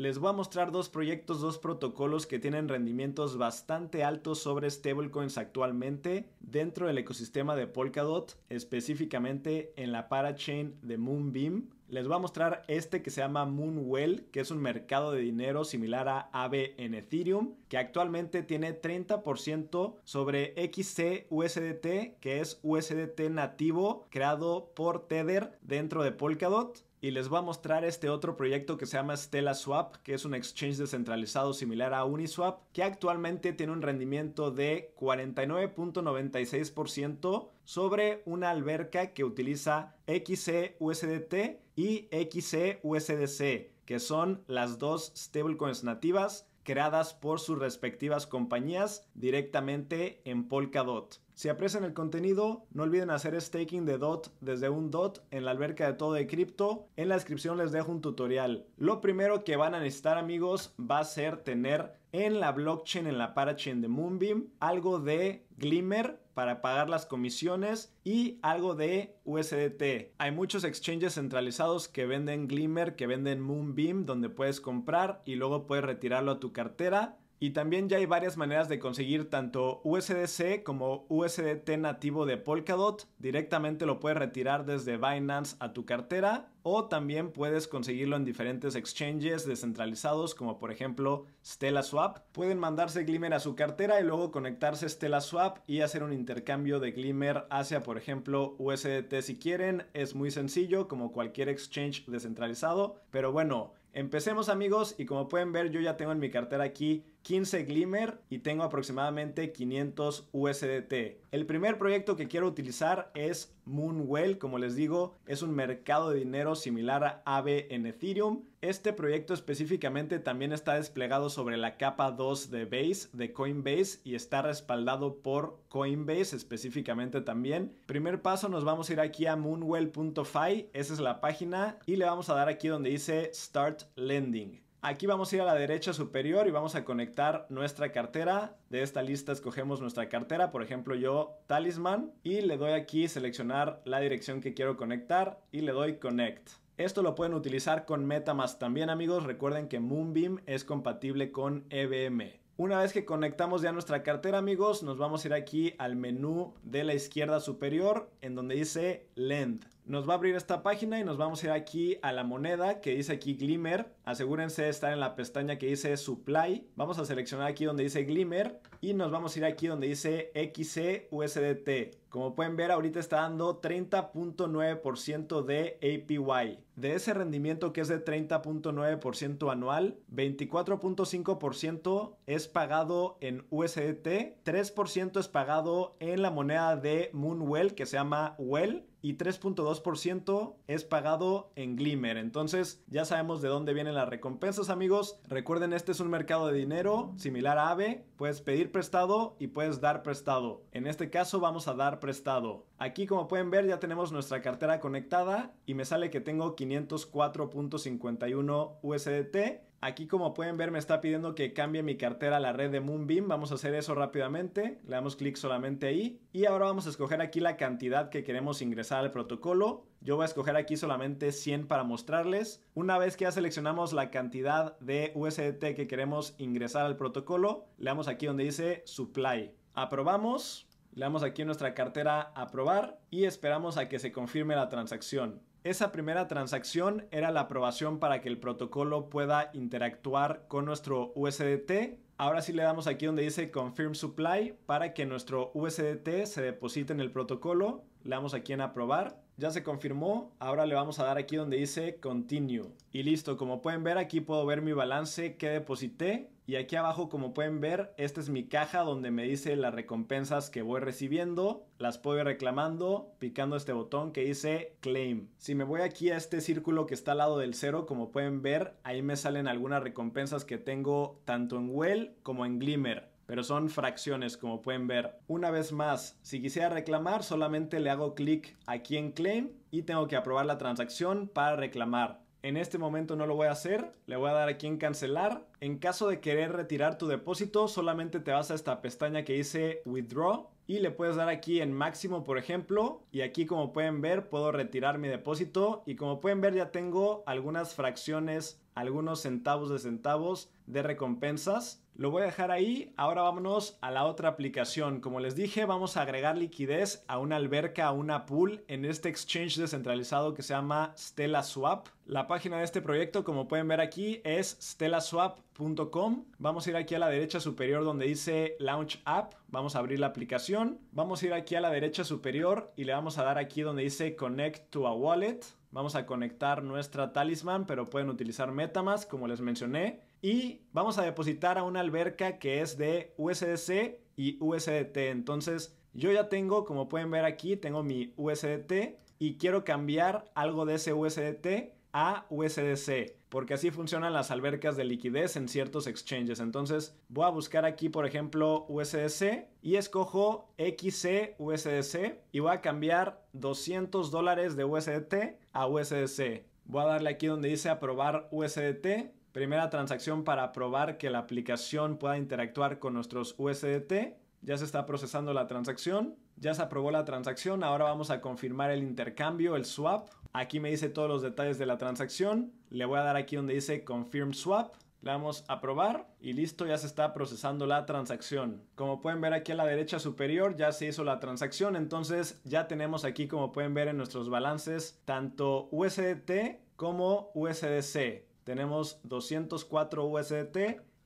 les voy a mostrar dos proyectos, dos protocolos que tienen rendimientos bastante altos sobre stablecoins actualmente dentro del ecosistema de Polkadot, específicamente en la parachain de Moonbeam. Les voy a mostrar este que se llama Moonwell, que es un mercado de dinero similar a AB en Ethereum, que actualmente tiene 30% sobre XCUSDT, que es USDT nativo creado por Tether dentro de Polkadot y les voy a mostrar este otro proyecto que se llama Stella Swap, que es un exchange descentralizado similar a Uniswap, que actualmente tiene un rendimiento de 49.96% sobre una alberca que utiliza XCUSDT y XCUSDC, que son las dos stablecoins nativas creadas por sus respectivas compañías directamente en Polkadot. Si aprecian el contenido, no olviden hacer staking de DOT desde un DOT en la alberca de todo de cripto. En la descripción les dejo un tutorial. Lo primero que van a necesitar amigos va a ser tener en la blockchain, en la parachain de Moonbeam, algo de Glimmer para pagar las comisiones y algo de USDT. Hay muchos exchanges centralizados que venden Glimmer, que venden Moonbeam, donde puedes comprar y luego puedes retirarlo a tu cartera. Y también ya hay varias maneras de conseguir tanto USDC como USDT nativo de Polkadot. Directamente lo puedes retirar desde Binance a tu cartera o también puedes conseguirlo en diferentes exchanges descentralizados como por ejemplo Swap Pueden mandarse Glimmer a su cartera y luego conectarse Swap y hacer un intercambio de Glimmer hacia por ejemplo USDT si quieren. Es muy sencillo como cualquier exchange descentralizado. Pero bueno, Empecemos amigos y como pueden ver yo ya tengo en mi cartera aquí 15 Glimmer y tengo aproximadamente 500 USDT. El primer proyecto que quiero utilizar es Moonwell, como les digo, es un mercado de dinero similar a AVE en Ethereum este proyecto específicamente también está desplegado sobre la capa 2 de Base, de Coinbase, y está respaldado por Coinbase específicamente también. Primer paso, nos vamos a ir aquí a moonwell.fi, esa es la página, y le vamos a dar aquí donde dice Start Lending. Aquí vamos a ir a la derecha superior y vamos a conectar nuestra cartera. De esta lista escogemos nuestra cartera, por ejemplo yo Talisman, y le doy aquí seleccionar la dirección que quiero conectar y le doy Connect. Esto lo pueden utilizar con MetaMask también amigos. Recuerden que Moonbeam es compatible con EVM. Una vez que conectamos ya nuestra cartera amigos, nos vamos a ir aquí al menú de la izquierda superior en donde dice Lend nos va a abrir esta página y nos vamos a ir aquí a la moneda que dice aquí Glimmer. Asegúrense de estar en la pestaña que dice Supply. Vamos a seleccionar aquí donde dice Glimmer y nos vamos a ir aquí donde dice XCUSDT. Como pueden ver, ahorita está dando 30.9% de APY. De ese rendimiento que es de 30.9% anual, 24.5% es pagado en USDT, 3% es pagado en la moneda de Moonwell que se llama Well y 3.2% es pagado en Glimmer. Entonces ya sabemos de dónde vienen las recompensas amigos. Recuerden este es un mercado de dinero similar a AVE. Puedes pedir prestado y puedes dar prestado. En este caso vamos a dar prestado. Aquí como pueden ver ya tenemos nuestra cartera conectada y me sale que tengo 504.51 USDT Aquí como pueden ver me está pidiendo que cambie mi cartera a la red de Moonbeam. Vamos a hacer eso rápidamente. Le damos clic solamente ahí. Y ahora vamos a escoger aquí la cantidad que queremos ingresar al protocolo. Yo voy a escoger aquí solamente 100 para mostrarles. Una vez que ya seleccionamos la cantidad de USDT que queremos ingresar al protocolo, le damos aquí donde dice Supply. Aprobamos. Le damos aquí nuestra cartera Aprobar y esperamos a que se confirme la transacción. Esa primera transacción era la aprobación para que el protocolo pueda interactuar con nuestro USDT. Ahora sí le damos aquí donde dice Confirm Supply para que nuestro USDT se deposite en el protocolo. Le damos aquí en aprobar ya se confirmó, ahora le vamos a dar aquí donde dice continue. Y listo, como pueden ver aquí puedo ver mi balance que deposité y aquí abajo como pueden ver esta es mi caja donde me dice las recompensas que voy recibiendo, las puedo ir reclamando picando este botón que dice claim. Si me voy aquí a este círculo que está al lado del cero como pueden ver ahí me salen algunas recompensas que tengo tanto en Well como en Glimmer pero son fracciones como pueden ver. Una vez más, si quisiera reclamar solamente le hago clic aquí en Claim y tengo que aprobar la transacción para reclamar. En este momento no lo voy a hacer, le voy a dar aquí en cancelar. En caso de querer retirar tu depósito, solamente te vas a esta pestaña que dice Withdraw y le puedes dar aquí en máximo, por ejemplo, y aquí como pueden ver puedo retirar mi depósito y como pueden ver ya tengo algunas fracciones algunos centavos de centavos de recompensas. Lo voy a dejar ahí. Ahora vámonos a la otra aplicación. Como les dije, vamos a agregar liquidez a una alberca, a una pool en este exchange descentralizado que se llama Stella Swap. La página de este proyecto, como pueden ver aquí, es stellaswap.com. Vamos a ir aquí a la derecha superior donde dice Launch App. Vamos a abrir la aplicación. Vamos a ir aquí a la derecha superior y le vamos a dar aquí donde dice Connect to a Wallet. Vamos a conectar nuestra talisman, pero pueden utilizar Metamask, como les mencioné. Y vamos a depositar a una alberca que es de USDC y USDT. Entonces, yo ya tengo, como pueden ver aquí, tengo mi USDT y quiero cambiar algo de ese USDT a USDC, porque así funcionan las albercas de liquidez en ciertos exchanges. Entonces voy a buscar aquí, por ejemplo, USDC y escojo XC USDC y voy a cambiar 200 dólares de USDT a USDC. Voy a darle aquí donde dice aprobar USDT. Primera transacción para aprobar que la aplicación pueda interactuar con nuestros USDT. Ya se está procesando la transacción. Ya se aprobó la transacción. Ahora vamos a confirmar el intercambio, el swap Aquí me dice todos los detalles de la transacción. Le voy a dar aquí donde dice Confirm Swap. Le damos a probar y listo, ya se está procesando la transacción. Como pueden ver aquí a la derecha superior ya se hizo la transacción, entonces ya tenemos aquí como pueden ver en nuestros balances tanto USDT como USDC. Tenemos 204 USDT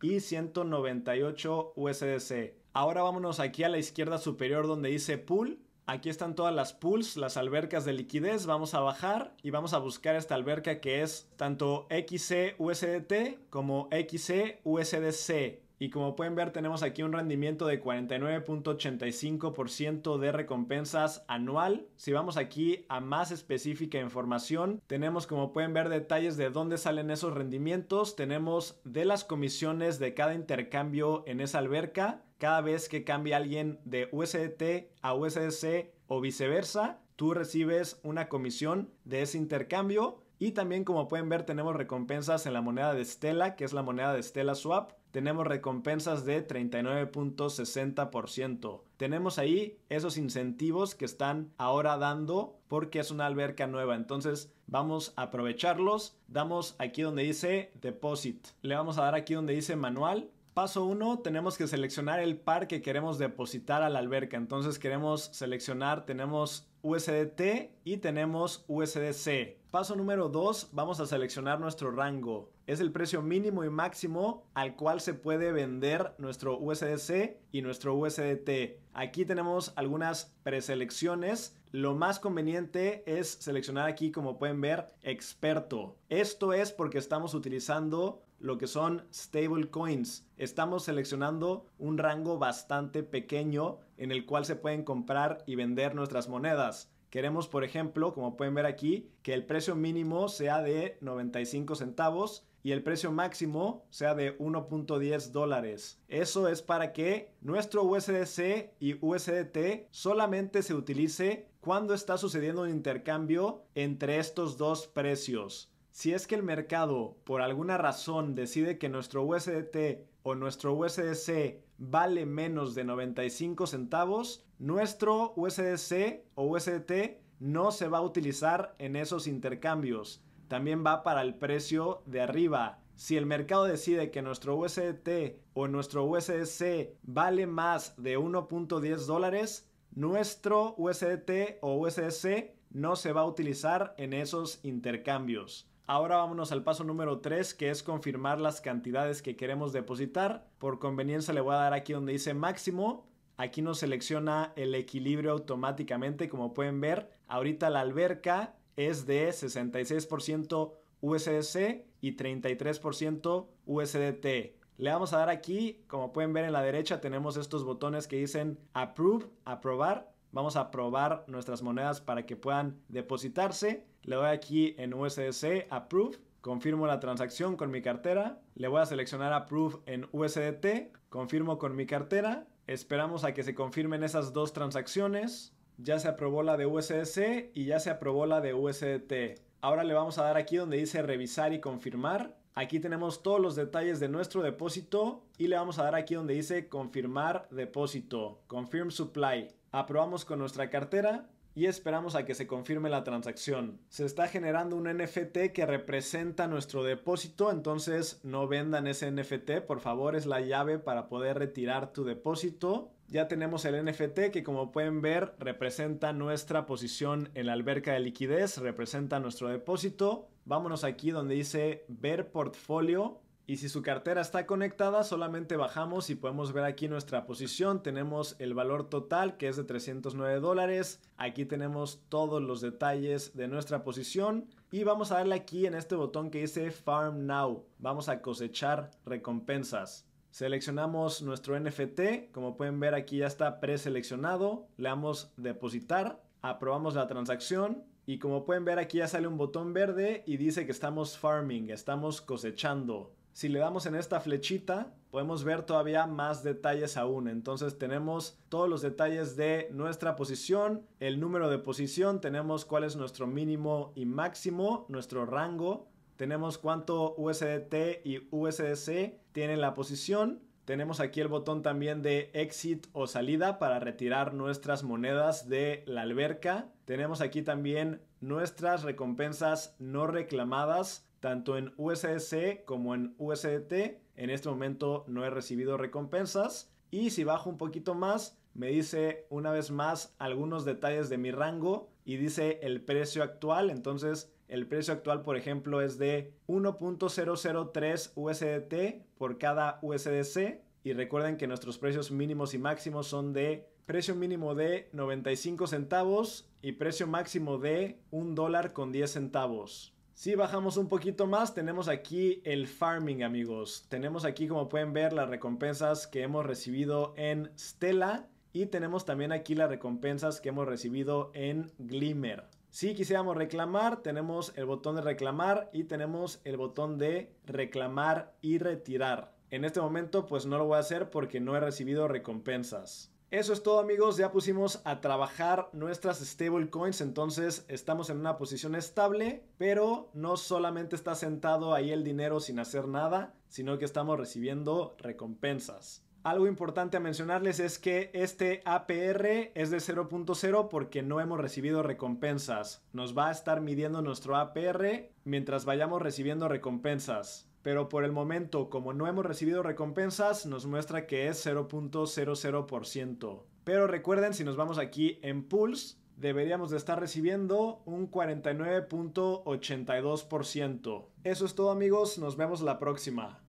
y 198 USDC. Ahora vámonos aquí a la izquierda superior donde dice Pool Aquí están todas las pools, las albercas de liquidez. Vamos a bajar y vamos a buscar esta alberca que es tanto XC como XC y como pueden ver tenemos aquí un rendimiento de 49.85% de recompensas anual. Si vamos aquí a más específica información, tenemos como pueden ver detalles de dónde salen esos rendimientos. Tenemos de las comisiones de cada intercambio en esa alberca. Cada vez que cambia alguien de USDT a USDC o viceversa, tú recibes una comisión de ese intercambio. Y también como pueden ver tenemos recompensas en la moneda de Stella, que es la moneda de Stella Swap. Tenemos recompensas de 39.60%. Tenemos ahí esos incentivos que están ahora dando porque es una alberca nueva. Entonces vamos a aprovecharlos. Damos aquí donde dice Deposit. Le vamos a dar aquí donde dice Manual Paso 1, tenemos que seleccionar el par que queremos depositar a la alberca. Entonces queremos seleccionar, tenemos USDT y tenemos USDC. Paso número 2, vamos a seleccionar nuestro rango. Es el precio mínimo y máximo al cual se puede vender nuestro USDC y nuestro USDT. Aquí tenemos algunas preselecciones lo más conveniente es seleccionar aquí, como pueden ver, experto. Esto es porque estamos utilizando lo que son stable coins Estamos seleccionando un rango bastante pequeño en el cual se pueden comprar y vender nuestras monedas. Queremos, por ejemplo, como pueden ver aquí, que el precio mínimo sea de 95 centavos y el precio máximo sea de 1.10 dólares. Eso es para que nuestro USDC y USDT solamente se utilice cuando está sucediendo un intercambio entre estos dos precios. Si es que el mercado por alguna razón decide que nuestro USDT o nuestro USDC vale menos de 95 centavos, nuestro USDC o USDT no se va a utilizar en esos intercambios también va para el precio de arriba. Si el mercado decide que nuestro USDT o nuestro USDC vale más de 1.10 dólares, nuestro USDT o USDC no se va a utilizar en esos intercambios. Ahora vámonos al paso número 3 que es confirmar las cantidades que queremos depositar. Por conveniencia le voy a dar aquí donde dice máximo. Aquí nos selecciona el equilibrio automáticamente como pueden ver. Ahorita la alberca es de 66% USDC y 33% USDT. Le vamos a dar aquí, como pueden ver en la derecha tenemos estos botones que dicen approve, aprobar. Vamos a probar nuestras monedas para que puedan depositarse. Le doy aquí en USDC, approve. Confirmo la transacción con mi cartera. Le voy a seleccionar approve en USDT. Confirmo con mi cartera. Esperamos a que se confirmen esas dos transacciones ya se aprobó la de USDC y ya se aprobó la de USDT. Ahora le vamos a dar aquí donde dice revisar y confirmar. Aquí tenemos todos los detalles de nuestro depósito y le vamos a dar aquí donde dice confirmar depósito, confirm supply. Aprobamos con nuestra cartera y esperamos a que se confirme la transacción. Se está generando un NFT que representa nuestro depósito, entonces no vendan ese NFT, por favor, es la llave para poder retirar tu depósito ya tenemos el NFT que como pueden ver representa nuestra posición en la alberca de liquidez, representa nuestro depósito. Vámonos aquí donde dice ver portfolio y si su cartera está conectada solamente bajamos y podemos ver aquí nuestra posición. Tenemos el valor total que es de 309 dólares. Aquí tenemos todos los detalles de nuestra posición y vamos a darle aquí en este botón que dice Farm Now. Vamos a cosechar recompensas. Seleccionamos nuestro NFT. Como pueden ver aquí ya está preseleccionado. Le damos depositar. Aprobamos la transacción. Y como pueden ver aquí ya sale un botón verde y dice que estamos farming, estamos cosechando. Si le damos en esta flechita, podemos ver todavía más detalles aún. Entonces tenemos todos los detalles de nuestra posición, el número de posición, tenemos cuál es nuestro mínimo y máximo, nuestro rango, tenemos cuánto USDT y USDC tienen la posición. Tenemos aquí el botón también de exit o salida para retirar nuestras monedas de la alberca. Tenemos aquí también nuestras recompensas no reclamadas, tanto en USDC como en USDT. En este momento no he recibido recompensas. Y si bajo un poquito más, me dice una vez más algunos detalles de mi rango y dice el precio actual. Entonces el precio actual, por ejemplo, es de 1.003 USDT por cada USDC. Y recuerden que nuestros precios mínimos y máximos son de precio mínimo de 95 centavos y precio máximo de 1 dólar con 10 centavos. Si bajamos un poquito más, tenemos aquí el farming, amigos. Tenemos aquí, como pueden ver, las recompensas que hemos recibido en Stella y tenemos también aquí las recompensas que hemos recibido en Glimmer. Si quisiéramos reclamar, tenemos el botón de reclamar y tenemos el botón de reclamar y retirar. En este momento pues no lo voy a hacer porque no he recibido recompensas. Eso es todo amigos, ya pusimos a trabajar nuestras stablecoins, entonces estamos en una posición estable, pero no solamente está sentado ahí el dinero sin hacer nada, sino que estamos recibiendo recompensas. Algo importante a mencionarles es que este APR es de 0.0 porque no hemos recibido recompensas. Nos va a estar midiendo nuestro APR mientras vayamos recibiendo recompensas. Pero por el momento, como no hemos recibido recompensas, nos muestra que es 0.00%. Pero recuerden, si nos vamos aquí en Pulse, deberíamos de estar recibiendo un 49.82%. Eso es todo amigos, nos vemos la próxima.